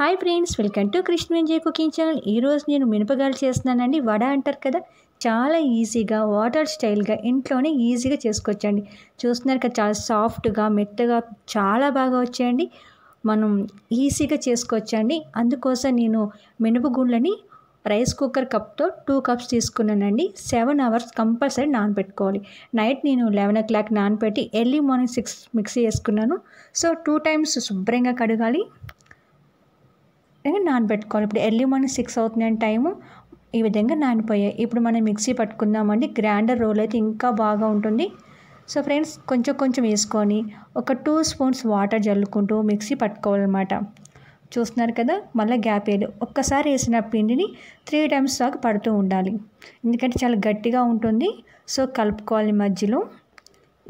hi friends welcome to Krishna Vijay cooking channel ఈరోజు నేను మినపగాయలు చేస్తున్నానండి వడ అంటారు కదా చాలా ఈజీగా వాటర్ స్టైల్గా ఇంట్లోనే ఈజీగా చేసుకోవచ్చండి చూస్తున్నారు కదా చాలా సాఫ్ట్గా మెత్తగా చాలా బాగా వచ్చాయండి మనం ఈజీగా చేసుకోవచ్చండి అందుకోసం నేను మినపగుండ్లని రైస్ కుక్కర్ కప్తో టూ కప్స్ తీసుకున్నానండి సెవెన్ అవర్స్ కంపల్సరీ నానబెట్టుకోవాలి నైట్ నేను లెవెన్ ఓ క్లాక్ నానబెట్టి ఎర్లీ మార్నింగ్ సిక్స్ మిక్సీ వేసుకున్నాను సో టూ టైమ్స్ శుభ్రంగా కడగాలి నానబెట్టుకోవాలి ఇప్పుడు ఎర్లీ మార్నింగ్ సిక్స్ అవుతున్నాయి టైము ఈ విధంగా నానిపోయాయి ఇప్పుడు మనం మిక్సీ పట్టుకుందామండి గ్రైండర్ రోల్ అయితే ఇంకా బాగా ఉంటుంది సో ఫ్రెండ్స్ కొంచెం కొంచెం వేసుకొని ఒక టూ స్పూన్స్ వాటర్ జల్లుకుంటూ మిక్సీ పట్టుకోవాలన్నమాట చూస్తున్నారు కదా మళ్ళీ గ్యాప్ వేయదు ఒక్కసారి వేసిన పిండిని త్రీ టైమ్స్ దాకా పడుతూ ఉండాలి ఎందుకంటే చాలా గట్టిగా ఉంటుంది సో కలుపుకోవాలి మధ్యలో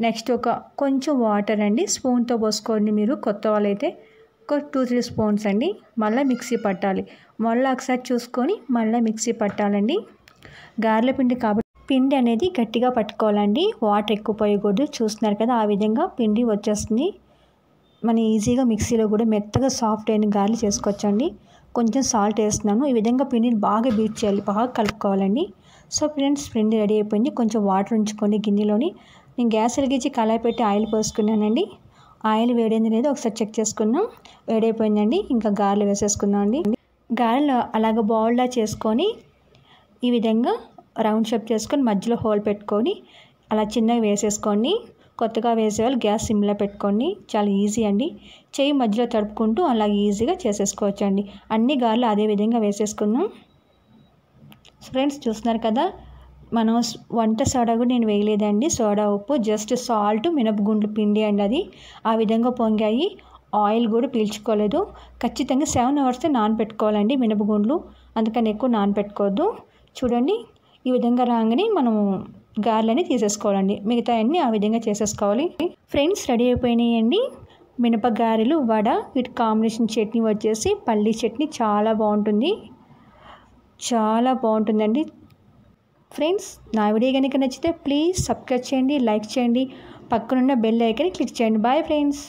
నెక్స్ట్ ఒక కొంచెం వాటర్ అండి స్పూన్తో పోసుకోండి మీరు కొత్త వాళ్ళైతే ఒక టూ త్రీ స్పూన్స్ అండి మళ్ళీ మిక్సీ పట్టాలి మళ్ళీ ఒకసారి చూసుకొని మళ్ళీ మిక్సీ పట్టాలండి గారెల పిండి కాబట్టి పిండి అనేది గట్టిగా పట్టుకోవాలండి వాటర్ ఎక్కువ పోయకూడదు చూస్తున్నారు కదా ఆ విధంగా పిండి వచ్చేస్తుంది మనం ఈజీగా మిక్సీలో కూడా మెత్తగా సాఫ్ట్ అయిన గార్లు చేసుకోవచ్చండి కొంచెం సాల్ట్ వేస్తున్నాను ఈ విధంగా పిండిని బాగా బీట్ చేయాలి బాగా కలుపుకోవాలండి సో ఫ్రెండ్స్ పిండి రెడీ అయిపోయింది కొంచెం వాటర్ ఉంచుకొని గిన్నెలోని నేను గ్యాస్ వెలిగించి కళాయి పెట్టి ఆయిల్ పోసుకున్నానండి ఆయిల్ వేడైంది లేదో ఒకసారి చెక్ చేసుకున్నాం వేడైపోయిందండి ఇంకా గారెలు వేసేసుకుందాం అండి గారెలు అలాగ బౌల్లా చేసుకొని ఈ విధంగా రౌండ్ షేప్ చేసుకొని మధ్యలో హోల్ పెట్టుకొని అలా చిన్నవి వేసేసుకోండి కొత్తగా వేసేవాళ్ళు గ్యాస్ సిమ్లో పెట్టుకోండి చాలా ఈజీ అండి చేయి మధ్యలో తడుపుకుంటూ అలా ఈజీగా చేసేసుకోవచ్చు అన్ని గారెలు అదే విధంగా వేసేసుకుందాం ఫ్రెండ్స్ చూస్తున్నారు కదా మనం వంట సోడా కూడా నేను వేయలేదండి సోడా ఉప్పు జస్ట్ సాల్ట్ మినపగుండ్లు పిండి అండి అది ఆ విధంగా పొంగాయి ఆయిల్ కూడా పీల్చుకోలేదు ఖచ్చితంగా సెవెన్ అవర్స్ నానబెట్టుకోవాలండి మినపగుండ్లు అందుకని ఎక్కువ నానబెట్టుకోవద్దు చూడండి ఈ విధంగా రాగానే మనము గార్లని తీసేసుకోవాలండి మిగతా అన్ని ఆ విధంగా చేసేసుకోవాలి ఫ్రెండ్స్ రెడీ అయిపోయినాయండి మినపగారెలు వడ వీటి కాంబినేషన్ చట్నీ వచ్చేసి పల్లీ చట్నీ చాలా బాగుంటుంది చాలా బాగుంటుందండి ఫ్రెండ్స్ నా వీడియో కనుక నచ్చితే ప్లీజ్ సబ్స్క్రైబ్ చేయండి లైక్ చేయండి పక్కనున్న బెల్ ఐకన్ క్లిక్ చేయండి బాయ్ ఫ్రెండ్స్